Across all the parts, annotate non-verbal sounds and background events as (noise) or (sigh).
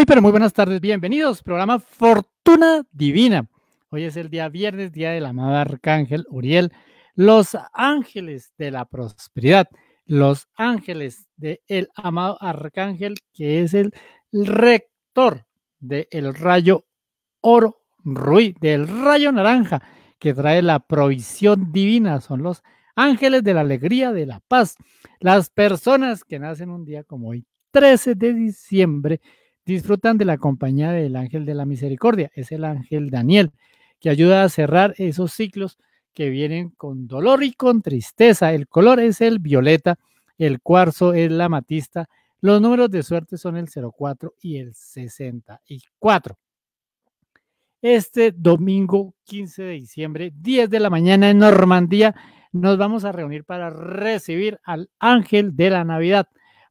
Muy, pero muy buenas tardes, bienvenidos. Programa Fortuna Divina. Hoy es el día viernes, día del amado Arcángel Uriel. Los ángeles de la prosperidad, los ángeles del el amado Arcángel, que es el rector del rayo oro Rui, del rayo naranja, que trae la provisión divina. Son los ángeles de la alegría, de la paz. Las personas que nacen un día como hoy, 13 de diciembre disfrutan de la compañía del ángel de la misericordia, es el ángel Daniel, que ayuda a cerrar esos ciclos que vienen con dolor y con tristeza. El color es el violeta, el cuarzo es la matista, los números de suerte son el 04 y el 64. Este domingo 15 de diciembre, 10 de la mañana en Normandía, nos vamos a reunir para recibir al ángel de la Navidad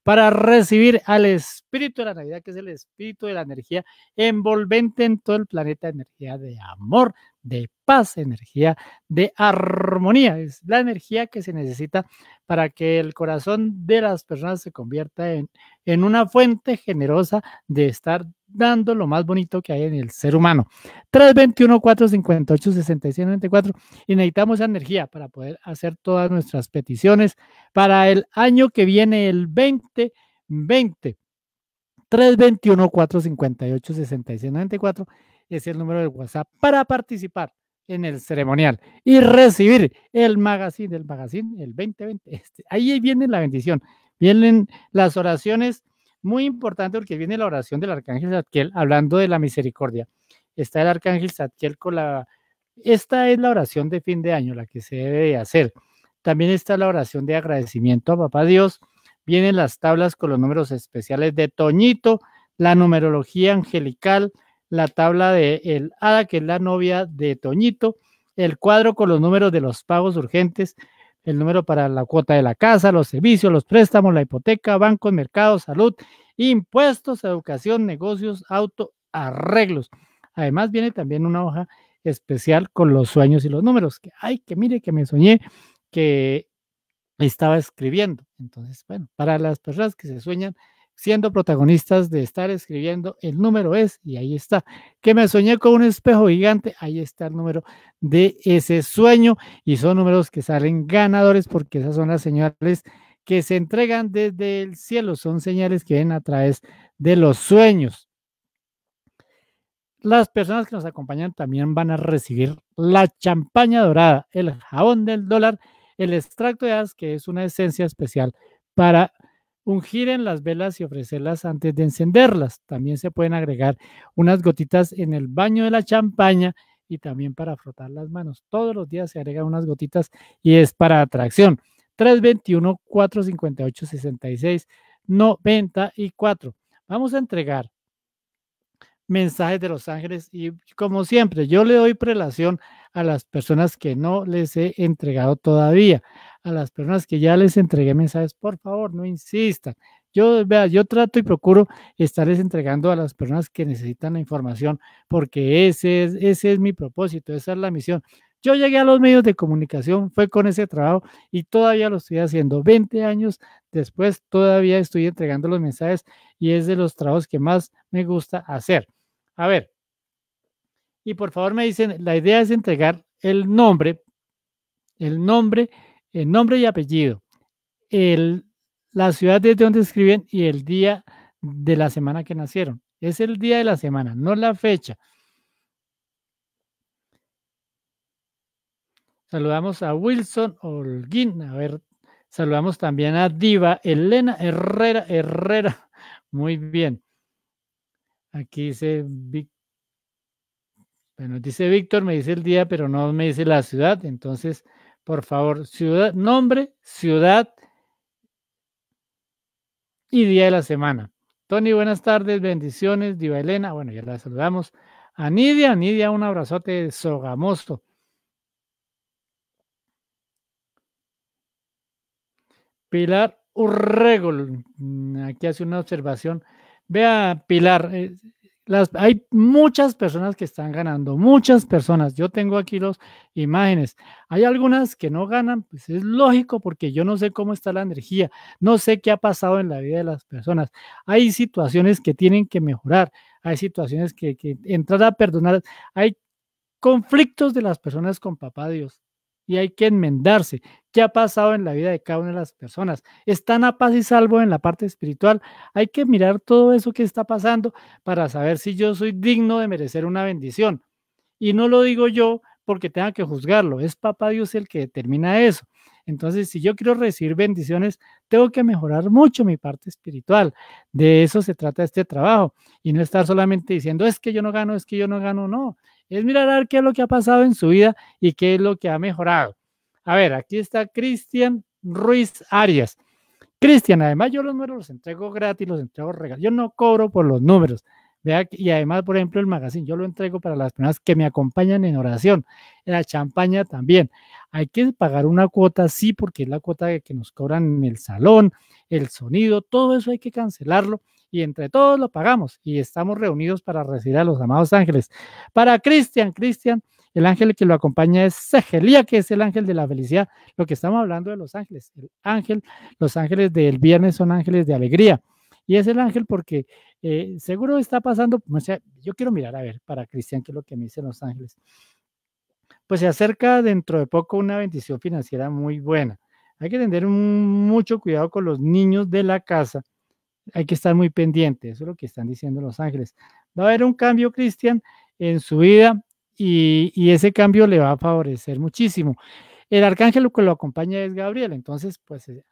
para recibir al espíritu de la Navidad, que es el espíritu de la energía envolvente en todo el planeta, energía de amor, de paz, energía de armonía. Es la energía que se necesita para que el corazón de las personas se convierta en, en una fuente generosa de estar dando lo más bonito que hay en el ser humano. 321-458-6694 y necesitamos energía para poder hacer todas nuestras peticiones para el año que viene, el 2020. 321-458-6694 es el número del WhatsApp para participar en el ceremonial y recibir el magazine, el magazine, el 2020. Este, ahí viene la bendición, vienen las oraciones muy importante porque viene la oración del arcángel Satkiel hablando de la misericordia. Está el arcángel Satkiel con la... Esta es la oración de fin de año, la que se debe hacer. También está la oración de agradecimiento a Papá Dios. Vienen las tablas con los números especiales de Toñito, la numerología angelical, la tabla de el Hada, que es la novia de Toñito, el cuadro con los números de los pagos urgentes, el número para la cuota de la casa, los servicios, los préstamos, la hipoteca, bancos, mercados, salud, impuestos, educación, negocios, auto, arreglos. Además viene también una hoja especial con los sueños y los números, que ay, que mire que me soñé que estaba escribiendo. Entonces, bueno, para las personas que se sueñan siendo protagonistas de estar escribiendo. El número es, y ahí está, que me soñé con un espejo gigante, ahí está el número de ese sueño y son números que salen ganadores porque esas son las señales que se entregan desde el cielo, son señales que vienen a través de los sueños. Las personas que nos acompañan también van a recibir la champaña dorada, el jabón del dólar, el extracto de as, que es una esencia especial para en las velas y ofrecerlas antes de encenderlas. También se pueden agregar unas gotitas en el baño de la champaña y también para frotar las manos. Todos los días se agregan unas gotitas y es para atracción. 321-458-6694. Vamos a entregar mensajes de los ángeles y como siempre, yo le doy prelación a las personas que no les he entregado todavía a las personas que ya les entregué mensajes, por favor, no insistan. Yo, vea, yo trato y procuro estarles entregando a las personas que necesitan la información, porque ese es, ese es mi propósito, esa es la misión. Yo llegué a los medios de comunicación, fue con ese trabajo y todavía lo estoy haciendo. 20 años después, todavía estoy entregando los mensajes y es de los trabajos que más me gusta hacer. A ver, y por favor me dicen, la idea es entregar el nombre, el nombre el eh, nombre y apellido, el, la ciudad desde donde escriben y el día de la semana que nacieron. Es el día de la semana, no la fecha. Saludamos a Wilson Holguín. A ver, saludamos también a Diva Elena Herrera Herrera. (laughs) Muy bien. Aquí dice bueno, dice Víctor, me dice el día, pero no me dice la ciudad. Entonces, por favor, ciudad, nombre, ciudad y día de la semana. Tony, buenas tardes, bendiciones, Diva Elena, bueno, ya la saludamos. A Nidia, Nidia, un abrazote Sogamosto. Pilar Urregol, mm, aquí hace una observación. Vea, Pilar, eh, hay muchas personas que están ganando, muchas personas. Yo tengo aquí las imágenes. Hay algunas que no ganan, pues es lógico porque yo no sé cómo está la energía, no sé qué ha pasado en la vida de las personas. Hay situaciones que tienen que mejorar, hay situaciones que, que entrar a perdonar, hay conflictos de las personas con papá Dios y hay que enmendarse. ¿Qué ha pasado en la vida de cada una de las personas? ¿Están a paz y salvo en la parte espiritual? Hay que mirar todo eso que está pasando para saber si yo soy digno de merecer una bendición. Y no lo digo yo porque tenga que juzgarlo, es Papá Dios el que determina eso. Entonces, si yo quiero recibir bendiciones, tengo que mejorar mucho mi parte espiritual. De eso se trata este trabajo. Y no estar solamente diciendo, es que yo no gano, es que yo no gano, no es mirar a ver qué es lo que ha pasado en su vida y qué es lo que ha mejorado. A ver, aquí está Cristian Ruiz Arias. Cristian, además yo los números los entrego gratis, los entrego regalos. Yo no cobro por los números. Vea, y además, por ejemplo, el magazine, yo lo entrego para las personas que me acompañan en oración. La champaña también. Hay que pagar una cuota, sí, porque es la cuota que nos cobran en el salón, el sonido, todo eso hay que cancelarlo y entre todos lo pagamos y estamos reunidos para recibir a los amados ángeles. Para Cristian, Cristian, el ángel que lo acompaña es Segelía, que es el ángel de la felicidad. Lo que estamos hablando de los ángeles, el ángel, los ángeles del viernes son ángeles de alegría. Y es el ángel porque eh, seguro está pasando, yo quiero mirar a ver para Cristian qué es lo que me dicen los ángeles. Pues se acerca dentro de poco una bendición financiera muy buena. Hay que tener mucho cuidado con los niños de la casa hay que estar muy pendiente, eso es lo que están diciendo los ángeles. Va a haber un cambio, Cristian, en su vida y, ese cambio le va a favorecer muchísimo. El arcángel que lo acompaña es Gabriel, entonces, pues eh,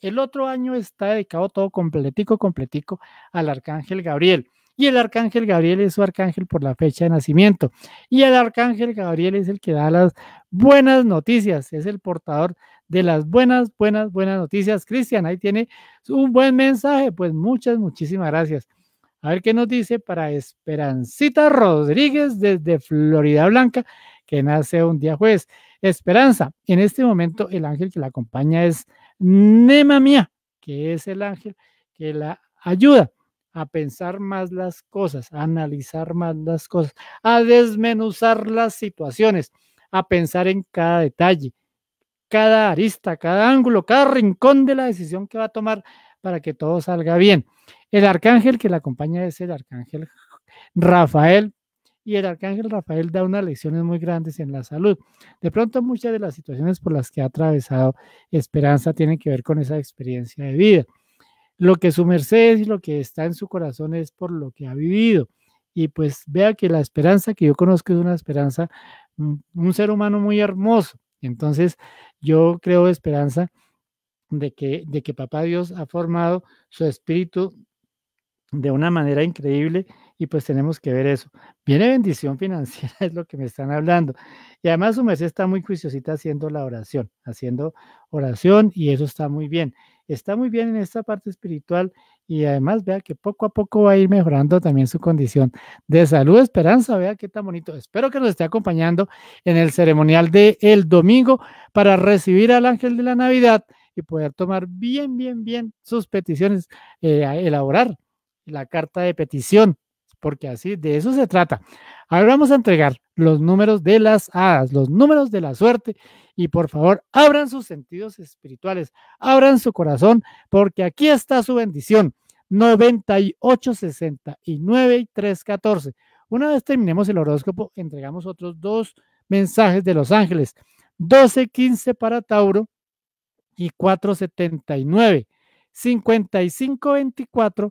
el otro año está dedicado todo completico, completico al arcángel Gabriel. Y el arcángel Gabriel es su arcángel por la fecha de nacimiento. Y el arcángel Gabriel es el que da las buenas noticias, es el portador de las buenas, buenas, buenas noticias. Cristian, ahí tiene un buen mensaje. Pues muchas, muchísimas gracias. A ver qué nos dice para Esperancita Rodríguez desde Florida Blanca, que nace un día jueves. Esperanza, en este momento el ángel que la acompaña es Nema Mía, que es el ángel que la ayuda a pensar más las cosas, a analizar más las cosas, a desmenuzar las situaciones, a pensar en cada detalle, cada arista, cada ángulo, cada rincón de la decisión que va a tomar para que todo salga bien. El arcángel que la acompaña es el arcángel Rafael. Y el arcángel Rafael da unas lecciones muy grandes en la salud. De pronto muchas de las situaciones por las que ha atravesado Esperanza tienen que ver con esa experiencia de vida. Lo que su merced es y lo que está en su corazón es por lo que ha vivido. Y pues vea que la esperanza que yo conozco es una esperanza, mm, un ser humano muy hermoso, entonces, yo creo esperanza de que, de que Papá Dios ha formado su espíritu de una manera increíble y pues tenemos que ver eso. Viene bendición financiera, (laughs) es lo que me están hablando. Y además su merced está muy juiciosita haciendo la oración, haciendo oración y eso está muy bien está muy bien en esta parte espiritual y además vea que poco a poco va a ir mejorando también su condición de salud, esperanza, vea qué tan bonito. Espero que nos esté acompañando en el ceremonial de el domingo para recibir al ángel de la Navidad y poder tomar bien, bien, bien sus peticiones, eh, a elaborar la carta de petición, porque así de eso se trata. Ahora vamos a entregar los números de las hadas, los números de la suerte. Y por favor, abran sus sentidos espirituales, abran su corazón, porque aquí está su bendición. 98, 69 y 314. Una vez terminemos el horóscopo, entregamos otros dos mensajes de los ángeles. 12.15 para Tauro y 4.79. 55.24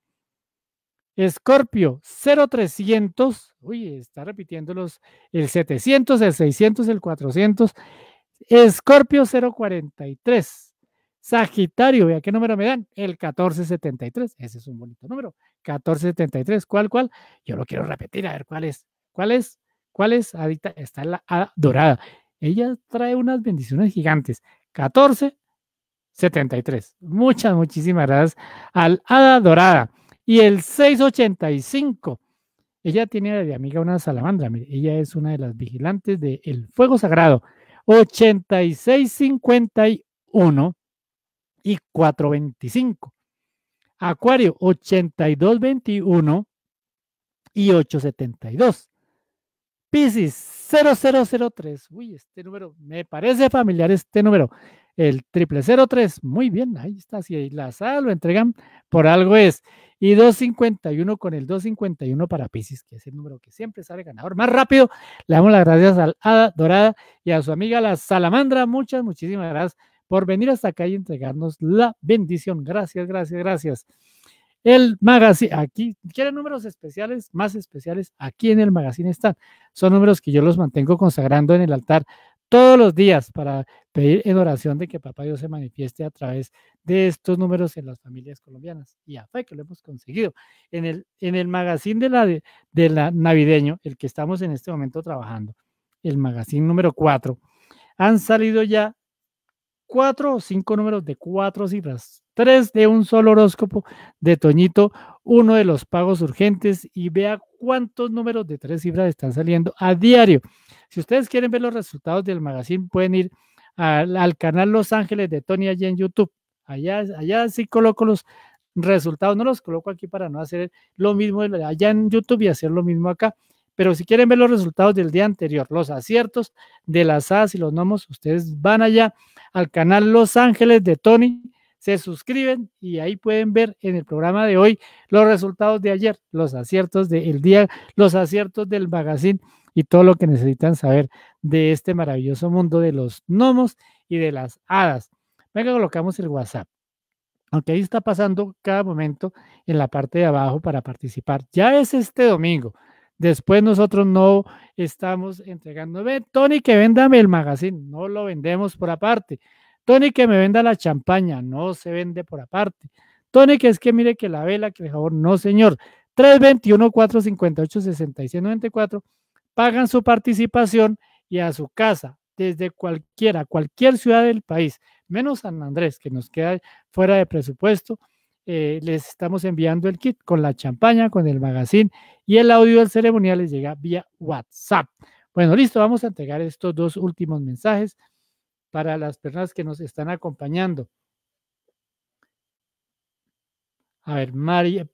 Escorpio 0300, uy, está repitiéndolos, el 700, el 600, el 400, Escorpio 043, Sagitario, vea qué número me dan, el 1473, ese es un bonito número, 1473, ¿cuál, cuál? Yo lo quiero repetir, a ver cuál es, cuál es, cuál es, Adita, está en la Ada dorada, ella trae unas bendiciones gigantes, 1473, muchas, muchísimas gracias al Hada Dorada. Y el 685. Ella tiene de amiga una salamandra. ella es una de las vigilantes del fuego sagrado. 8651 y 425. Acuario 8221 y 872. Piscis 0003. Uy, este número me parece familiar este número. El triple Muy bien, ahí está. Si la lo entregan por algo es. Y 251 con el 251 para Pisces, que es el número que siempre sale ganador. Más rápido, le damos las gracias a Ada Dorada y a su amiga la Salamandra. Muchas, muchísimas gracias por venir hasta acá y entregarnos la bendición. Gracias, gracias, gracias. El magazine, aquí, quieren números especiales, más especiales, aquí en el magazine están. Son números que yo los mantengo consagrando en el altar todos los días para pedir en oración de que Papá Dios se manifieste a través de estos números en las familias colombianas. Y a fe que lo hemos conseguido. En el, en el magazine de la, de, la navideño, el que estamos en este momento trabajando, el magazine número 4, han salido ya cuatro o cinco números de cuatro cifras, tres de un solo horóscopo de Toñito, uno de los pagos urgentes y vea cuántos números de tres cifras están saliendo a diario. Si ustedes quieren ver los resultados del magazine, pueden ir al, canal Los Ángeles de Tony allá en YouTube. Allá, allá sí coloco los resultados, no los coloco aquí para no hacer lo mismo allá en YouTube y hacer lo mismo acá. Pero si quieren ver los resultados del día anterior, los aciertos de las as y los nomos, ustedes van allá al canal Los Ángeles de Tony, se suscriben y ahí pueden ver en el programa de hoy los resultados de ayer, los aciertos del día, los aciertos del magazine y todo lo que necesitan saber de este maravilloso mundo de los gnomos y de las hadas. Venga, colocamos el WhatsApp. Aunque ahí está pasando cada momento en la parte de abajo para participar. Ya es este domingo. Después nosotros no estamos entregando. Tony, que véndame el magazine. No lo vendemos por aparte. Tony, que me venda la champaña. No se vende por aparte. Tony, que es que mire que la vela, que el favor, No, señor. 321-458-6694. Pagan su participación y a su casa, desde cualquiera, cualquier ciudad del país, menos San Andrés, que nos queda fuera de presupuesto. Eh, les estamos enviando el kit con la champaña, con el magazine y el audio del ceremonial les llega vía WhatsApp. Bueno, listo, vamos a entregar estos dos últimos mensajes para las personas que nos están acompañando. A ver, María, eh,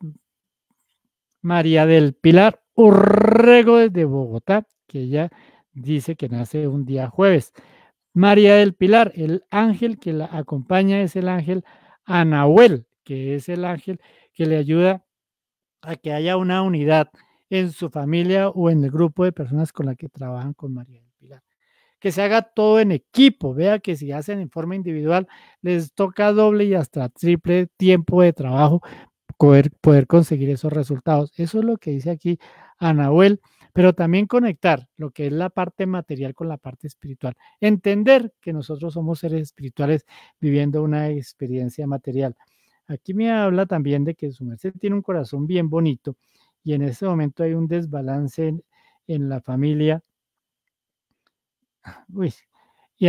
María del Pilar Urrego desde Bogotá, que ella dice que nace un día jueves. María del Pilar, el ángel que la acompaña es el ángel Anahuel que es el ángel que le ayuda a que haya una unidad en su familia o en el grupo de personas con la que trabajan con María del Pilar. Que se haga todo en equipo, vea que si hacen en forma individual, les toca doble y hasta triple tiempo de trabajo poder, poder conseguir esos resultados. Eso es lo que dice aquí Anahuel pero también conectar lo que es la parte material con la parte espiritual. Entender que nosotros somos seres espirituales viviendo una experiencia material. Aquí me habla también de que su merced tiene un corazón bien bonito y en este momento hay un desbalance en, la familia. (sighs) y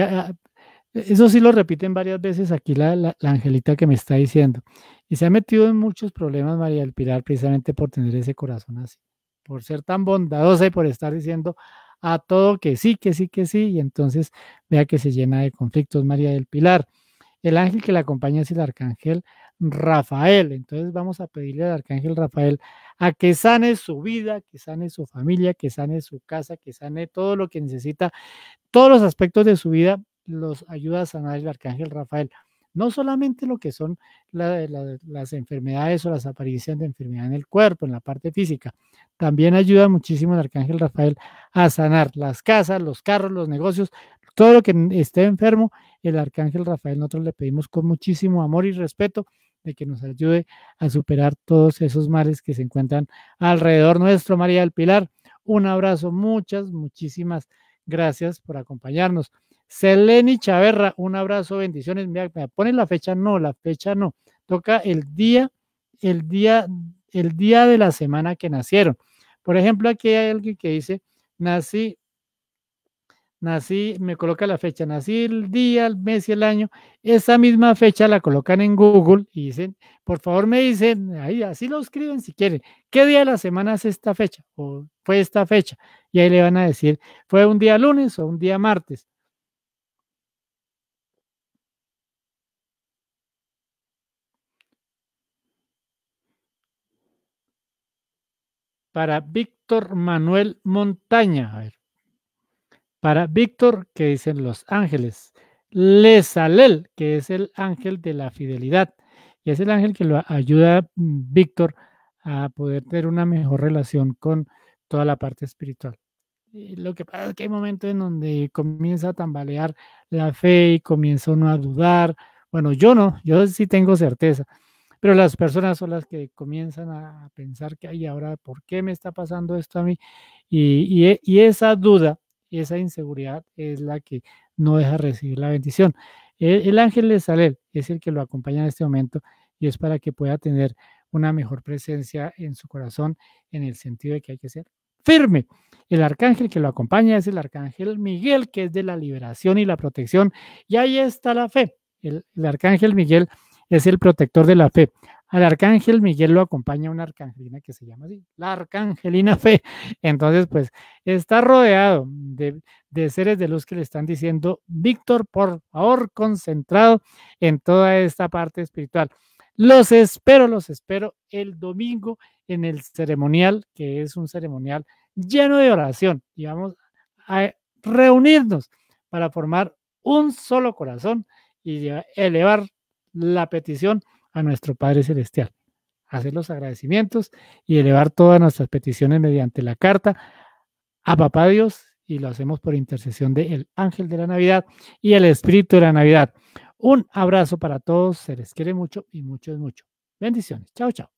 eso sí lo repiten varias veces aquí la, la, angelita que me está diciendo. Y se ha metido en muchos problemas María del Pilar precisamente por tener ese corazón así, por ser tan bondadosa y por estar diciendo a todo que sí, que sí, que sí. Y entonces vea que se llena de conflictos María del Pilar. El ángel que la acompaña es el arcángel Rafael. Entonces vamos a pedirle al arcángel Rafael a que sane su vida, que sane su familia, que sane su casa, que sane todo lo que necesita, todos los aspectos de su vida los ayuda a sanar el arcángel Rafael. No solamente lo que son las enfermedades o las apariciones de enfermedad en el cuerpo, en la parte física. También ayuda muchísimo el arcángel Rafael a sanar las casas, los carros, los negocios, todo lo que esté enfermo. El arcángel Rafael nosotros le pedimos con muchísimo amor y respeto de que nos ayude a superar todos esos males que se encuentran alrededor nuestro, María del Pilar. Un abrazo, muchas, muchísimas gracias por acompañarnos. Seleni Chaverra, un abrazo, bendiciones. Mira, me ponen la fecha, no, la fecha no. Toca el día, el día, el día de la semana que nacieron. Por ejemplo, aquí hay alguien que dice, nací nací, me coloca la fecha, nací el día, el mes y el año, esa misma fecha la colocan en Google y dicen, por favor me dicen, ahí así lo escriben si quieren, ¿qué día de la semana es esta fecha? O fue esta fecha. Y ahí le van a decir, fue un día lunes o un día martes. Para Víctor Manuel Montaña. A ver. Para Víctor, que dicen los ángeles. Lesalel, que es el ángel de la fidelidad. Y es el ángel que lo ayuda a mm, Víctor a poder tener una mejor relación con toda la parte espiritual. lo que pasa es que hay momentos en donde comienza a tambalear la fe y comienza uno a dudar. Bueno, yo no, yo sí tengo certeza, pero las personas son las que comienzan a pensar que, ay, ahora, ¿por qué me está pasando esto a mí? Y, y esa duda esa inseguridad es la que no deja recibir la bendición. E-, el, ángel de Saler es el que lo acompaña en este momento y es para que pueda tener una mejor presencia en su corazón en el sentido de que hay que ser firme. El arcángel que lo acompaña es el arcángel Miguel, que es de la liberación y la protección. Y ahí está la fe. el arcángel Miguel es el protector de la fe. Al arcángel Miguel lo acompaña una arcangelina que se llama así, la arcangelina fe. Entonces, pues está rodeado de, de seres de luz que le están diciendo, Víctor, por favor, concentrado en toda esta parte espiritual. Los espero, los espero el domingo en el ceremonial, que es un ceremonial lleno de oración. Y vamos a reunirnos para formar un solo corazón y elevar la petición a nuestro Padre Celestial, hacer los agradecimientos y elevar todas nuestras peticiones mediante la carta a Papá Dios y lo hacemos por intercesión del ángel de la Navidad y el Espíritu de la Navidad. Un abrazo para todos, se les quiere mucho y mucho es mucho. Bendiciones. Chao, chao.